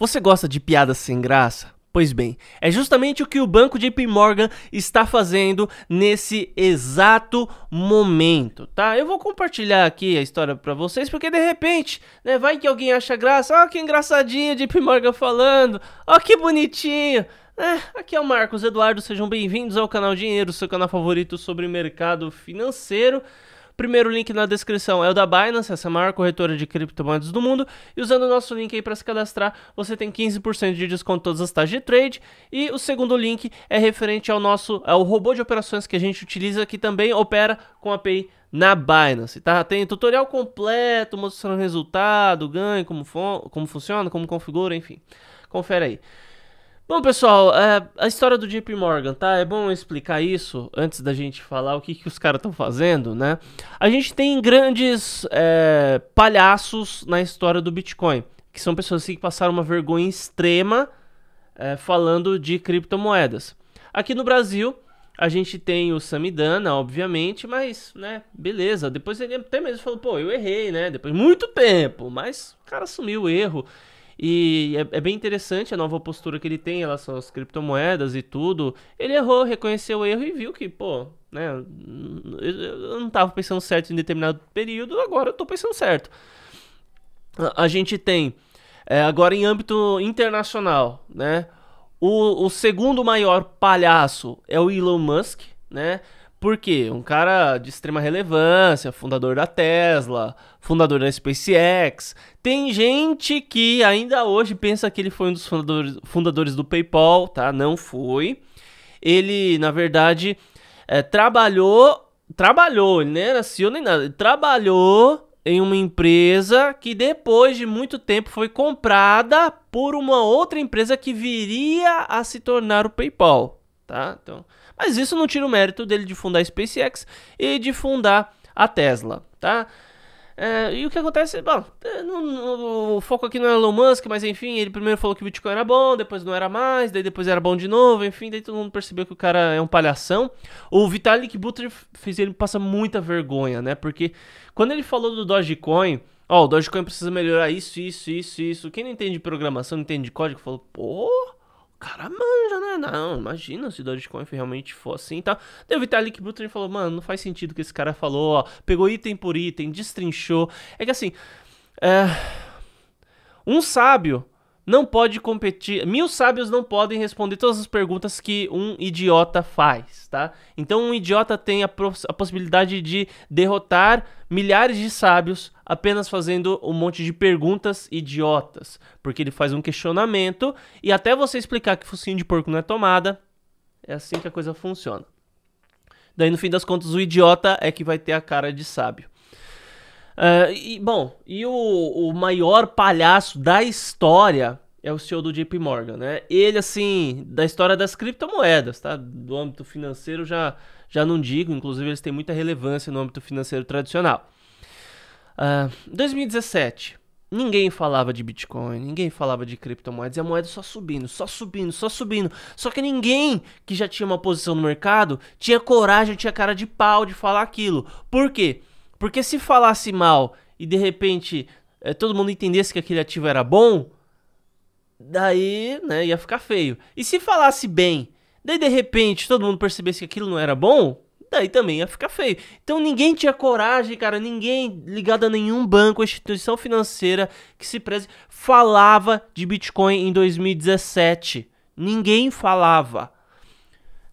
Você gosta de piadas sem graça? Pois bem, é justamente o que o banco JP Morgan está fazendo nesse exato momento, tá? Eu vou compartilhar aqui a história para vocês, porque de repente, né, vai que alguém acha graça, ó, oh, que engraçadinho JP Morgan falando, ó, oh, que bonitinho. É, aqui é o Marcos Eduardo, sejam bem-vindos ao canal Dinheiro, seu canal favorito sobre mercado financeiro. Primeiro link na descrição é o da Binance, essa maior corretora de criptomoedas do mundo. E usando o nosso link aí para se cadastrar, você tem 15% de desconto em todas as taxas de trade. E o segundo link é referente ao nosso ao robô de operações que a gente utiliza, que também opera com a API na Binance, tá? Tem tutorial completo mostrando o resultado, ganho, como, como funciona, como configura, enfim. Confere aí. Bom, pessoal, é, a história do JP Morgan, tá? É bom explicar isso antes da gente falar o que, que os caras estão fazendo, né? A gente tem grandes é, palhaços na história do Bitcoin, que são pessoas assim, que passaram uma vergonha extrema é, falando de criptomoedas. Aqui no Brasil, a gente tem o Samidana, obviamente, mas, né, beleza. Depois ele até mesmo falou, pô, eu errei, né? Depois, muito tempo, mas o cara assumiu o erro e é, é, bem interessante a nova postura que ele tem em relação às criptomoedas e tudo. Ele errou, reconheceu o erro e viu que, pô, né, eu não estava pensando certo em determinado período, agora eu tô pensando certo. A, a gente tem, é, agora em âmbito internacional, né, o, o segundo maior palhaço é o Elon Musk, né, por quê? Um cara de extrema relevância, fundador da Tesla, fundador da SpaceX. Tem gente que ainda hoje pensa que ele foi um dos fundadores, fundadores do PayPal, tá? Não foi. Ele, na verdade, é, trabalhou. Trabalhou, ele nem era CEO nem nada. Ele trabalhou em uma empresa que depois de muito tempo foi comprada por uma outra empresa que viria a se tornar o PayPal, tá? Então. Mas isso não tira o mérito dele de fundar a SpaceX e de fundar a Tesla, tá? É, e o que acontece? Bom, é, o foco aqui não é Elon Musk, mas enfim, ele primeiro falou que o Bitcoin era bom, depois não era mais, daí depois era bom de novo, enfim, daí todo mundo percebeu que o cara é um palhação. O Vitalik Buterin fez ele passa muita vergonha, né? Porque quando ele falou do Dogecoin, ó, o Dogecoin precisa melhorar isso, isso, isso, isso. Quem não entende de programação, não entende de código, falou, pô, cara manja, né? Não, imagina se Dogecoin realmente for assim e tá? tal. Daí o Vitalik Buterin falou, mano, não faz sentido o que esse cara falou, ó. Pegou item por item, destrinchou. É que assim, é... um sábio não pode competir. Mil sábios não podem responder todas as perguntas que um idiota faz, tá? Então um idiota tem a, a possibilidade de derrotar milhares de sábios apenas fazendo um monte de perguntas idiotas, porque ele faz um questionamento e até você explicar que focinho de porco não é tomada, é assim que a coisa funciona. Daí no fim das contas o idiota é que vai ter a cara de sábio. Uh, e, bom, e o, o maior palhaço da história é o CEO do JP Morgan, né? Ele, assim, da história das criptomoedas, tá? Do âmbito financeiro já, já não digo, inclusive eles têm muita relevância no âmbito financeiro tradicional. Uh, ah, 2017, ninguém falava de Bitcoin, ninguém falava de criptomoedas, e a moeda só subindo, só subindo, só subindo. Só que ninguém que já tinha uma posição no mercado tinha coragem, tinha cara de pau de falar aquilo. Por quê? Porque se falasse mal e de repente é, todo mundo entendesse que aquele ativo era bom, daí né, ia ficar feio. E se falasse bem, daí de repente todo mundo percebesse que aquilo não era bom, daí também ia ficar feio. Então ninguém tinha coragem, cara, ninguém ligado a nenhum banco, instituição financeira que se preze, falava de Bitcoin em 2017. Ninguém falava.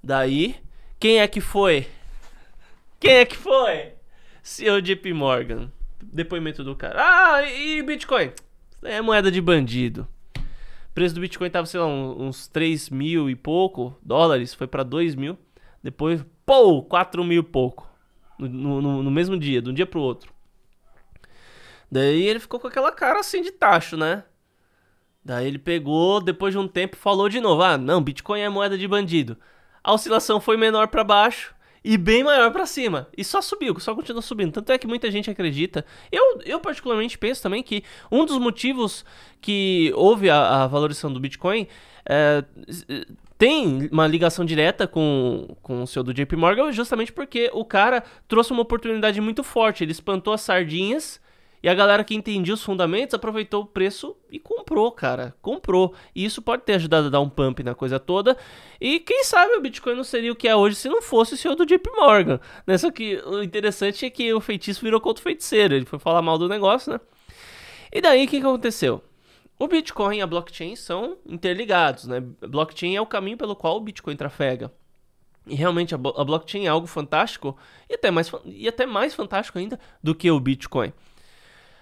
Daí, quem é que foi? Quem é que foi? CEO JP Morgan. Depoimento do cara. Ah, e Bitcoin? É moeda de bandido. O preço do Bitcoin tava, sei lá, uns 3 mil e pouco dólares, foi para 2 mil. Depois, pô, 4 mil e pouco. No, no, no mesmo dia, de um dia pro outro. Daí ele ficou com aquela cara assim de tacho, né? Daí ele pegou, depois de um tempo, falou de novo: Ah, não, Bitcoin é moeda de bandido. A oscilação foi menor para baixo e bem maior para cima. E só subiu, só continua subindo. Tanto é que muita gente acredita. Eu, eu particularmente penso também que um dos motivos que houve a, a valorização do Bitcoin é, é tem uma ligação direta com, com o seu do JP Morgan, justamente porque o cara trouxe uma oportunidade muito forte. Ele espantou as sardinhas e a galera que entendia os fundamentos aproveitou o preço e comprou, cara. Comprou. E isso pode ter ajudado a dar um pump na coisa toda. E quem sabe o Bitcoin não seria o que é hoje se não fosse o senhor do JP Morgan. Né? Só que o interessante é que o feitiço virou contra o feiticeiro. Ele foi falar mal do negócio, né? E daí o que, que aconteceu? O Bitcoin e a blockchain são interligados, né? Blockchain é o caminho pelo qual o Bitcoin trafega. E realmente a, blockchain é algo fantástico e até mais, e até mais fantástico ainda do que o Bitcoin.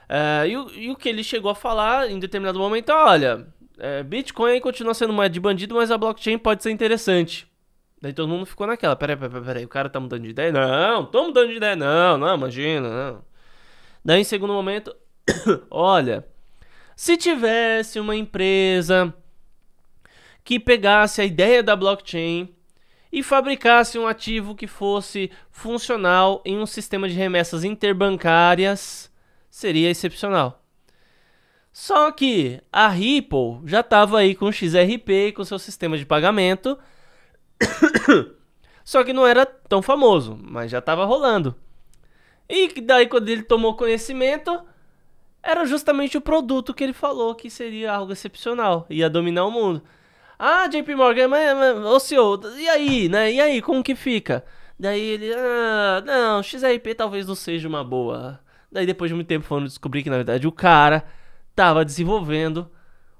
É, e, o, e, o que ele chegou a falar em determinado momento, ah, olha, é, Bitcoin continua sendo moeda de bandido, mas a blockchain pode ser interessante. Daí todo mundo ficou naquela, peraí, peraí, peraí, o cara tá mudando de ideia? Não, tô mudando de ideia, não, não, imagina, não. Daí em segundo momento, olha, se tivesse uma empresa que pegasse a ideia da blockchain e fabricasse um ativo que fosse funcional em um sistema de remessas interbancárias seria excepcional. Só que a Ripple já estava aí com o XRP, com seu sistema de pagamento. Só que não era tão famoso, mas já estava rolando. E daí quando ele tomou conhecimento, era justamente o produto que ele falou que seria algo excepcional, ia dominar o mundo. Ah, JP Morgan, mas, mas senhor, e aí, né? E aí, como que fica? Daí ele, ah, não, XRP talvez não seja uma boa. Daí depois de muito tempo foram descobrir que na verdade o cara estava desenvolvendo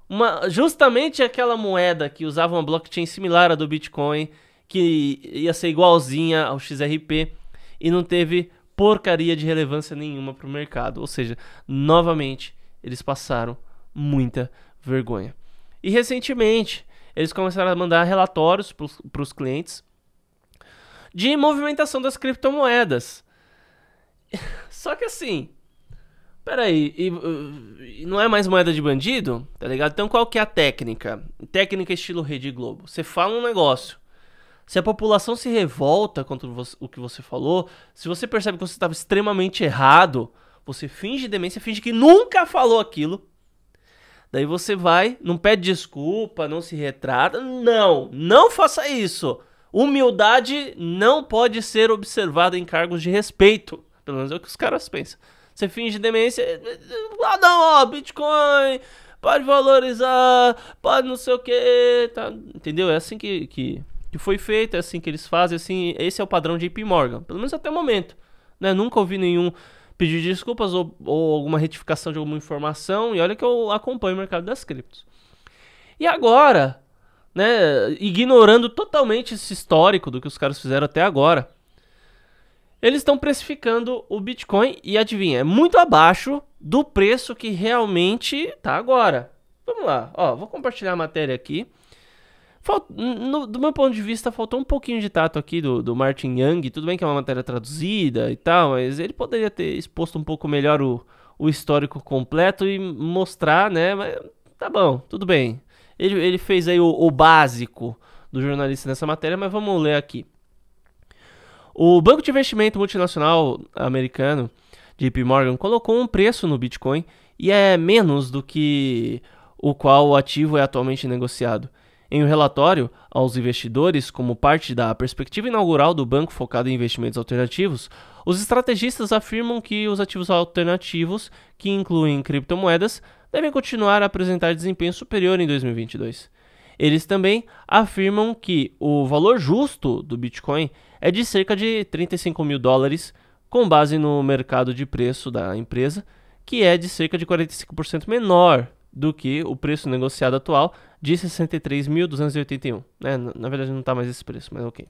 uma, justamente aquela moeda que usava uma blockchain similar à do Bitcoin, que ia ser igualzinha ao XRP e não teve porcaria de relevância nenhuma para o mercado. Ou seja, novamente eles passaram muita vergonha. E recentemente eles começaram a mandar relatórios para os clientes de movimentação das criptomoedas. Só que assim. Peraí, e, e não é mais moeda de bandido? Tá ligado? Então qual que é a técnica? Técnica estilo Rede Globo. Você fala um negócio. Se a população se revolta contra o que você falou, se você percebe que você estava extremamente errado, você finge demência, finge que nunca falou aquilo. Daí você vai, não pede desculpa, não se retrata. Não, não faça isso. Humildade não pode ser observada em cargos de respeito. Pelo menos é o que os caras pensam. Você finge demência. Ah, não, ó, Bitcoin, pode valorizar, pode não sei o que. Tá? Entendeu? É assim que, que, que foi feito, é assim que eles fazem, assim, esse é o padrão de JP Morgan, pelo menos até o momento. Né? Nunca ouvi nenhum pedir desculpas ou, ou alguma retificação de alguma informação, e olha que eu acompanho o mercado das criptos. E agora, né, ignorando totalmente esse histórico do que os caras fizeram até agora, eles estão precificando o Bitcoin e adivinha, é muito abaixo do preço que realmente tá agora. Vamos lá, ó, vou compartilhar a matéria aqui. No, do meu ponto de vista, faltou um pouquinho de tato aqui do, do Martin Young. Tudo bem que é uma matéria traduzida e tal, mas ele poderia ter exposto um pouco melhor o, o histórico completo e mostrar, né? Mas tá bom, tudo bem. Ele, ele fez aí o, o básico do jornalista nessa matéria, mas vamos ler aqui. O banco de investimento multinacional americano, JP Morgan, colocou um preço no Bitcoin e é menos do que o qual o ativo é atualmente negociado. Em um relatório aos investidores, como parte da perspectiva inaugural do banco focado em investimentos alternativos, os estrategistas afirmam que os ativos alternativos, que incluem criptomoedas, devem continuar a apresentar desempenho superior em 2022. Eles também afirmam que o valor justo do Bitcoin é de cerca de 35 mil dólares, com base no mercado de preço da empresa, que é de cerca de 45% menor do que o preço negociado atual de 63.281. É, na verdade, não está mais esse preço, mas ok.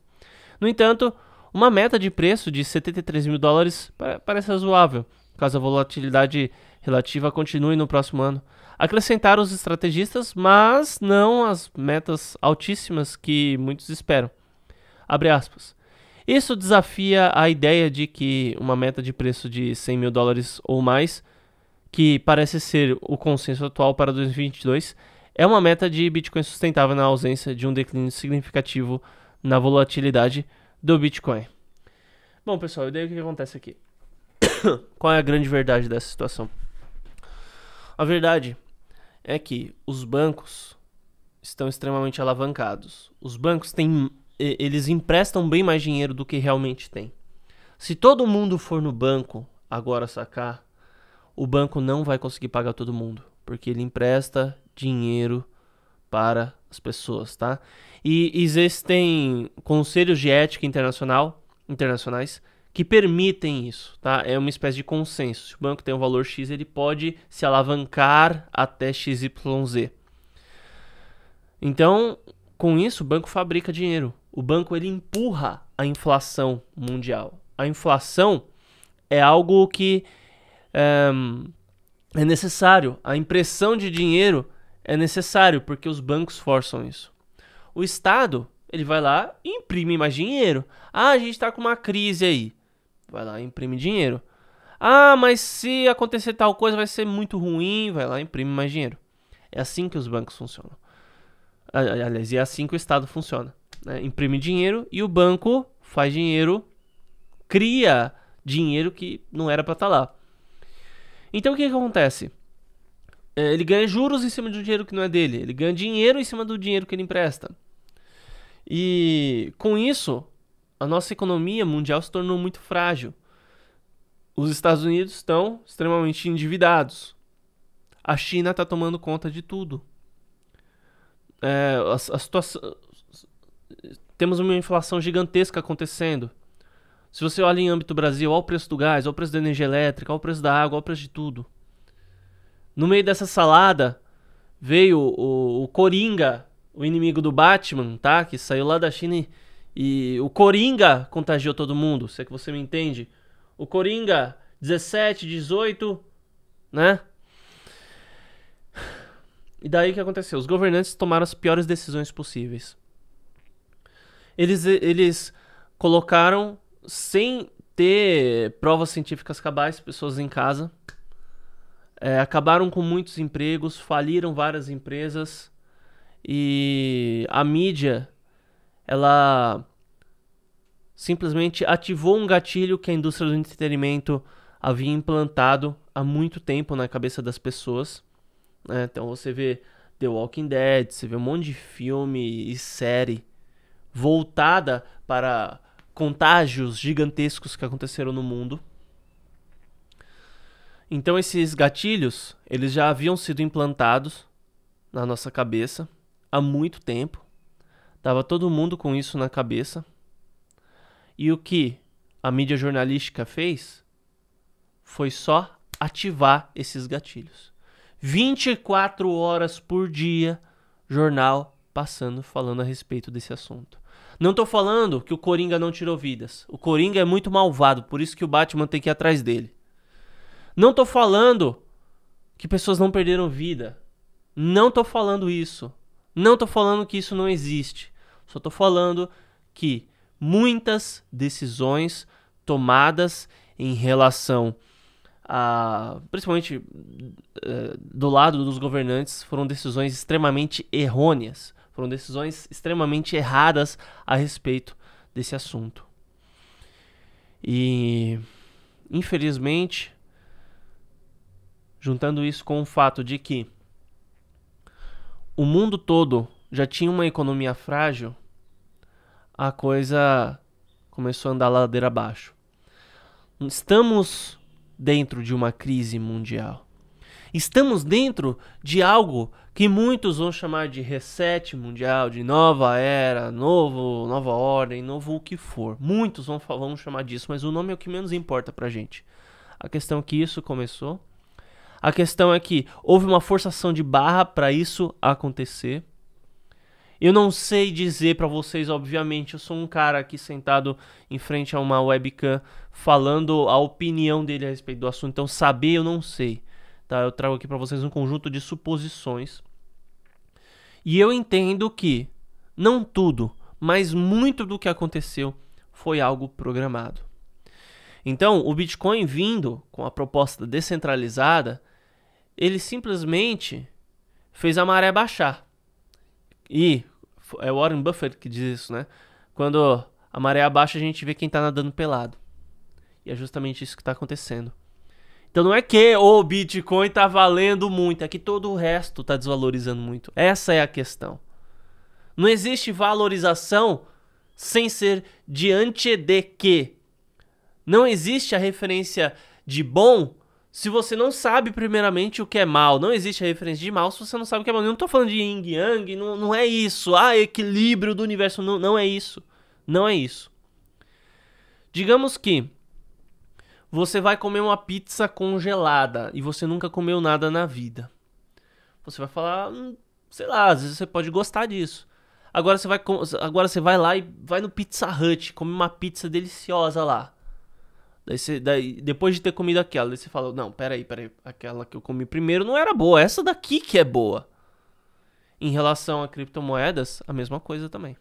No entanto, uma meta de preço de 73 mil dólares parece razoável, caso a volatilidade relativa continue no próximo ano acrescentaram os estrategistas, mas não as metas altíssimas que muitos esperam. Isso desafia a ideia de que uma meta de preço de 100 mil dólares ou mais, que parece ser o consenso atual para 2022, é uma meta de Bitcoin sustentável na ausência de um declínio significativo na volatilidade do Bitcoin. Bom, pessoal, e daí o que acontece aqui? Qual é a grande verdade dessa situação? A verdade é que os bancos estão extremamente alavancados. Os bancos têm eles emprestam bem mais dinheiro do que realmente têm. Se todo mundo for no banco agora sacar, o banco não vai conseguir pagar todo mundo, porque ele empresta dinheiro para as pessoas, tá? E existem conselhos de ética internacional, internacionais que permitem isso, tá? É uma espécie de consenso. Se o banco tem um valor X, ele pode se alavancar até XYZ. Então, com isso, o banco fabrica dinheiro. O banco ele empurra a inflação mundial. A inflação é algo que é, é necessário. A impressão de dinheiro é necessário porque os bancos forçam isso. O Estado ele vai lá e imprime mais dinheiro. Ah, a gente está com uma crise aí vai lá imprime dinheiro. Ah, mas se acontecer tal coisa vai ser muito ruim, vai lá imprime mais dinheiro. É assim que os bancos funcionam. Aliás, é assim que o Estado funciona. Né? Imprime dinheiro e o banco faz dinheiro, cria dinheiro que não era para estar tá lá. Então o que, que acontece? É, ele ganha juros em cima de um dinheiro que não é dele. Ele ganha dinheiro em cima do dinheiro que ele empresta. E com isso, a nossa economia mundial se tornou muito frágil. Os Estados Unidos estão extremamente endividados. A China está tomando conta de tudo. É, a, a situação, temos uma inflação gigantesca acontecendo. Se você olha em âmbito Brasil, olha o preço do gás, olha o preço da energia elétrica, olha o preço da água, olha o preço de tudo. No meio dessa salada veio o, o Coringa, o inimigo do Batman, tá? Que saiu lá da China e e o Coringa contagiou todo mundo, se é que você me entende. O Coringa, 17, 18, né? E daí o que aconteceu? Os governantes tomaram as piores decisões possíveis. Eles, eles colocaram, sem ter provas científicas cabais, pessoas em casa. É, acabaram com muitos empregos, faliram várias empresas. E a mídia ela simplesmente ativou um gatilho que a indústria do entretenimento havia implantado há muito tempo na cabeça das pessoas. Né? Então você vê The Walking Dead, você vê um monte de filme e série voltada para contágios gigantescos que aconteceram no mundo. Então esses gatilhos, eles já haviam sido implantados na nossa cabeça há muito tempo. Tava todo mundo com isso na cabeça. E o que a mídia jornalística fez foi só ativar esses gatilhos. 24 horas por dia, jornal passando falando a respeito desse assunto. Não estou falando que o Coringa não tirou vidas. O Coringa é muito malvado, por isso que o Batman tem que ir atrás dele. Não estou falando que pessoas não perderam vida. Não estou falando isso. Não estou falando que isso não existe. Só estou falando que muitas decisões tomadas em relação a, principalmente uh, do lado dos governantes, foram decisões extremamente errôneas, foram decisões extremamente erradas a respeito desse assunto. E, infelizmente, juntando isso com o fato de que o mundo todo já tinha uma economia frágil, a coisa começou a andar ladeira abaixo. Estamos dentro de uma crise mundial. Estamos dentro de algo que muitos vão chamar de reset mundial, de nova era, novo, nova ordem, novo o que for. Muitos vão vão chamar disso, mas o nome é o que menos importa pra gente. A questão é que isso começou. A questão é que houve uma forçação de barra para isso acontecer. Eu não sei dizer para vocês, obviamente, eu sou um cara aqui sentado em frente a uma webcam falando a opinião dele a respeito do assunto, então saber eu não sei, tá? Eu trago aqui para vocês um conjunto de suposições. E eu entendo que não tudo, mas muito do que aconteceu foi algo programado. Então, o Bitcoin vindo com a proposta descentralizada, ele simplesmente fez a maré baixar. E é Warren Buffett que diz isso, né? Quando a maré abaixa, a gente vê quem tá nadando pelado. E é justamente isso que tá acontecendo. Então não é que o Bitcoin tá valendo muito, é que todo o resto tá desvalorizando muito. Essa é a questão. Não existe valorização sem ser diante de que. Não existe a referência de bom se você não sabe, primeiramente, o que é mal, não existe a referência de mal se você não sabe o que é mal. Eu não estou falando de yin yang, não, não é isso. Ah, equilíbrio do universo. Não, não é isso. Não é isso. Digamos que você vai comer uma pizza congelada e você nunca comeu nada na vida. Você vai falar, hum, sei lá, às vezes você pode gostar disso. Agora você vai, agora você vai lá e vai no Pizza Hut, come uma pizza deliciosa lá. Daí, você, daí depois de ter comido aquela, daí você fala, não, peraí, peraí, aquela que eu comi primeiro não era boa, essa daqui que é boa. Em relação a criptomoedas, a mesma coisa também.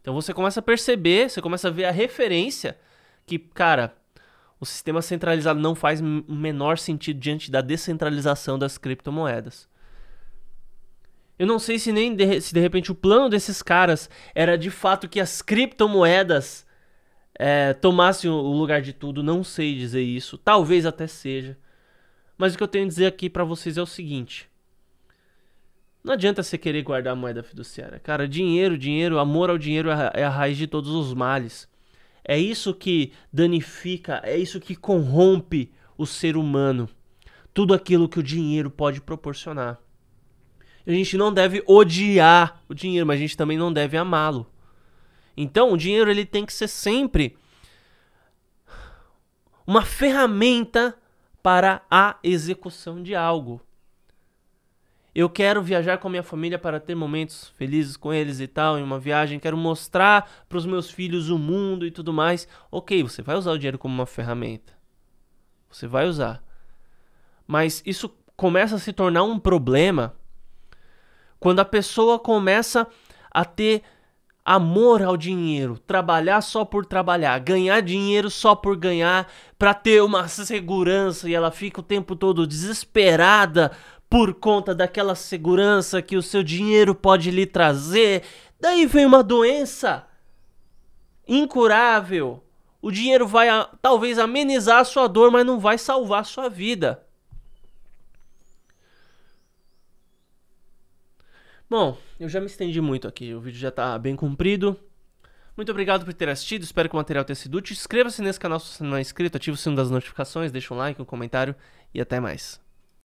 Então você começa a perceber, você começa a ver a referência que, cara, o sistema centralizado não faz o menor sentido diante da descentralização das criptomoedas. Eu não sei se nem de, se de repente o plano desses caras era de fato que as criptomoedas é, tomasse o lugar de tudo, não sei dizer isso, talvez até seja. Mas o que eu tenho a dizer aqui para vocês é o seguinte: não adianta você querer guardar a moeda fiduciária. Cara, dinheiro, dinheiro, amor ao dinheiro é, é a raiz de todos os males. É isso que danifica, é isso que corrompe o ser humano. Tudo aquilo que o dinheiro pode proporcionar. A gente não deve odiar o dinheiro, mas a gente também não deve amá-lo. Então, o dinheiro ele tem que ser sempre uma ferramenta para a execução de algo. Eu quero viajar com a minha família para ter momentos felizes com eles e tal, em uma viagem. Quero mostrar para os meus filhos o mundo e tudo mais. Ok, você vai usar o dinheiro como uma ferramenta. Você vai usar. Mas isso começa a se tornar um problema quando a pessoa começa a ter amor ao dinheiro, trabalhar só por trabalhar, ganhar dinheiro só por ganhar, para ter uma segurança e ela fica o tempo todo desesperada por conta daquela segurança que o seu dinheiro pode lhe trazer. Daí vem uma doença incurável. O dinheiro vai talvez amenizar a sua dor, mas não vai salvar a sua vida. Bom, eu já me estendi muito aqui, o vídeo já tá bem comprido. Muito obrigado por ter assistido, espero que o material tenha sido útil. Inscreva-se nesse canal se você não é inscrito, ative o sino das notificações, deixa um like, um comentário e até mais.